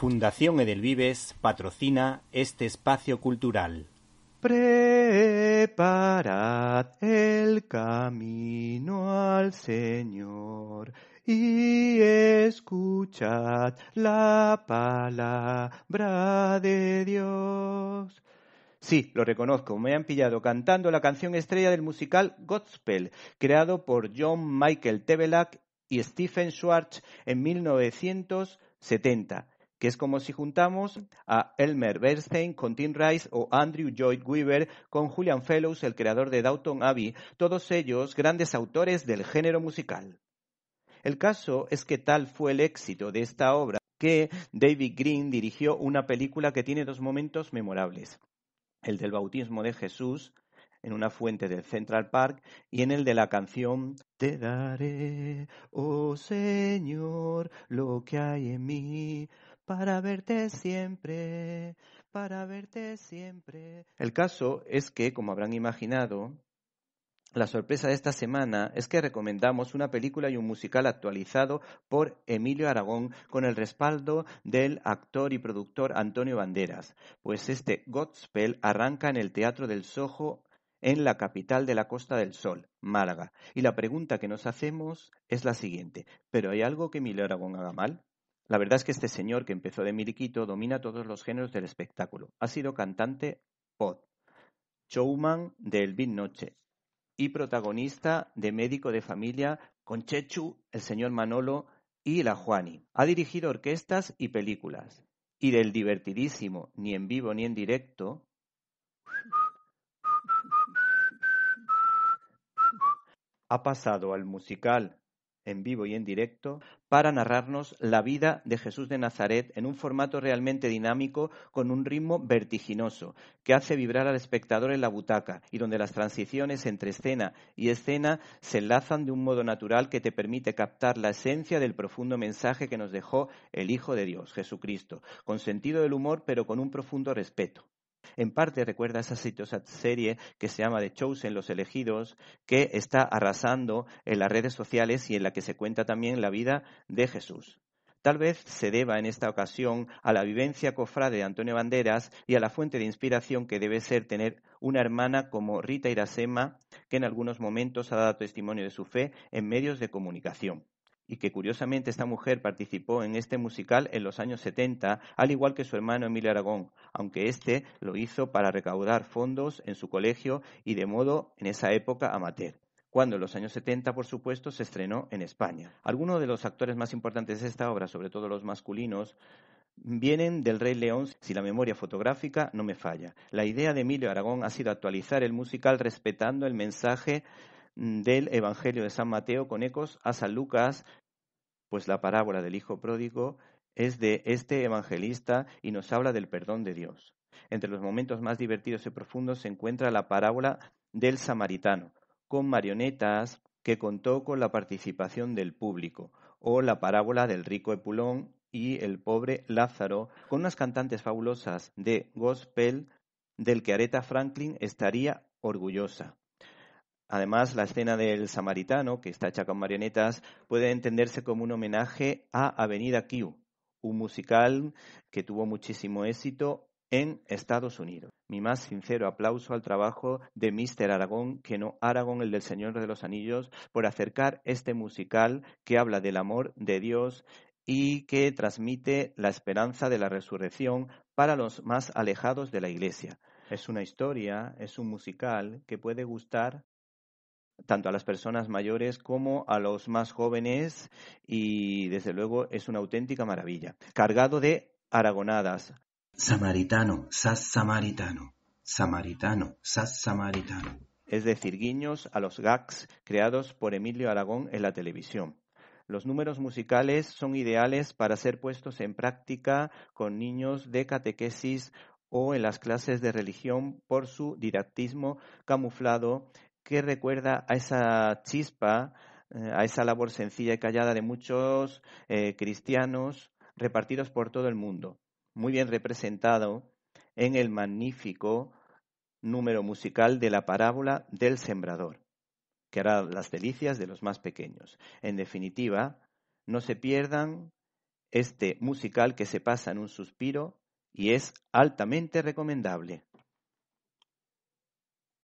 Fundación Edelvives patrocina este espacio cultural. Preparad el camino al Señor y escuchad la palabra de Dios. Sí, lo reconozco, me han pillado cantando la canción estrella del musical Godspell, creado por John Michael Tebelak y Stephen Schwartz en 1970 que es como si juntamos a Elmer Bernstein con Tim Rice o Andrew Lloyd Weaver con Julian Fellows, el creador de Downton Abbey, todos ellos grandes autores del género musical. El caso es que tal fue el éxito de esta obra que David Green dirigió una película que tiene dos momentos memorables, el del bautismo de Jesús en una fuente del Central Park y en el de la canción Te daré, oh Señor, lo que hay en mí para verte siempre, para verte siempre. El caso es que, como habrán imaginado, la sorpresa de esta semana es que recomendamos una película y un musical actualizado por Emilio Aragón con el respaldo del actor y productor Antonio Banderas, pues este Godspell arranca en el Teatro del Soho en la capital de la Costa del Sol, Málaga. Y la pregunta que nos hacemos es la siguiente, ¿pero hay algo que Emilio Aragón haga mal? La verdad es que este señor que empezó de Miriquito domina todos los géneros del espectáculo. Ha sido cantante pod, showman de Big Noche y protagonista de Médico de Familia con Chechu, el señor Manolo y la Juani. Ha dirigido orquestas y películas. Y del divertidísimo, ni en vivo ni en directo, ha pasado al musical en vivo y en directo, para narrarnos la vida de Jesús de Nazaret en un formato realmente dinámico con un ritmo vertiginoso que hace vibrar al espectador en la butaca y donde las transiciones entre escena y escena se enlazan de un modo natural que te permite captar la esencia del profundo mensaje que nos dejó el Hijo de Dios, Jesucristo, con sentido del humor pero con un profundo respeto. En parte recuerda esa serie que se llama The Chosen, Los Elegidos, que está arrasando en las redes sociales y en la que se cuenta también la vida de Jesús. Tal vez se deba en esta ocasión a la vivencia cofrade de Antonio Banderas y a la fuente de inspiración que debe ser tener una hermana como Rita Irasema, que en algunos momentos ha dado testimonio de su fe en medios de comunicación y que curiosamente esta mujer participó en este musical en los años 70, al igual que su hermano Emilio Aragón, aunque éste lo hizo para recaudar fondos en su colegio y de modo en esa época amateur cuando en los años 70, por supuesto, se estrenó en España. Algunos de los actores más importantes de esta obra, sobre todo los masculinos, vienen del Rey León, si la memoria fotográfica no me falla. La idea de Emilio Aragón ha sido actualizar el musical respetando el mensaje Mm, del Evangelio de San Mateo con ecos a San Lucas, pues la parábola del Hijo Pródigo es de este evangelista y nos habla del perdón de Dios. Entre los momentos más divertidos y profundos se encuentra la parábola del samaritano, con marionetas que contó con la participación del público, o la parábola del rico Epulón y el pobre Lázaro, con unas cantantes fabulosas de gospel del que Aretha Franklin estaría orgullosa. Además, la escena del samaritano, que está hecha con marionetas, puede entenderse como un homenaje a Avenida Q, un musical que tuvo muchísimo éxito en Estados Unidos. Mi más sincero aplauso al trabajo de Mr. Aragón, que no Aragón el del Señor de los Anillos, por acercar este musical que habla del amor de Dios y que transmite la esperanza de la resurrección para los más alejados de la Iglesia. Es una historia, es un musical que puede gustar tanto a las personas mayores como a los más jóvenes y desde luego es una auténtica maravilla. Cargado de aragonadas. Samaritano, sas samaritano, samaritano, sas samaritano. Es decir, guiños a los gags creados por Emilio Aragón en la televisión. Los números musicales son ideales para ser puestos en práctica con niños de catequesis o en las clases de religión por su didactismo camuflado que recuerda a esa chispa, eh, a esa labor sencilla y callada de muchos eh, cristianos repartidos por todo el mundo, muy bien representado en el magnífico número musical de la parábola del sembrador, que hará las delicias de los más pequeños. En definitiva, no se pierdan este musical que se pasa en un suspiro y es altamente recomendable.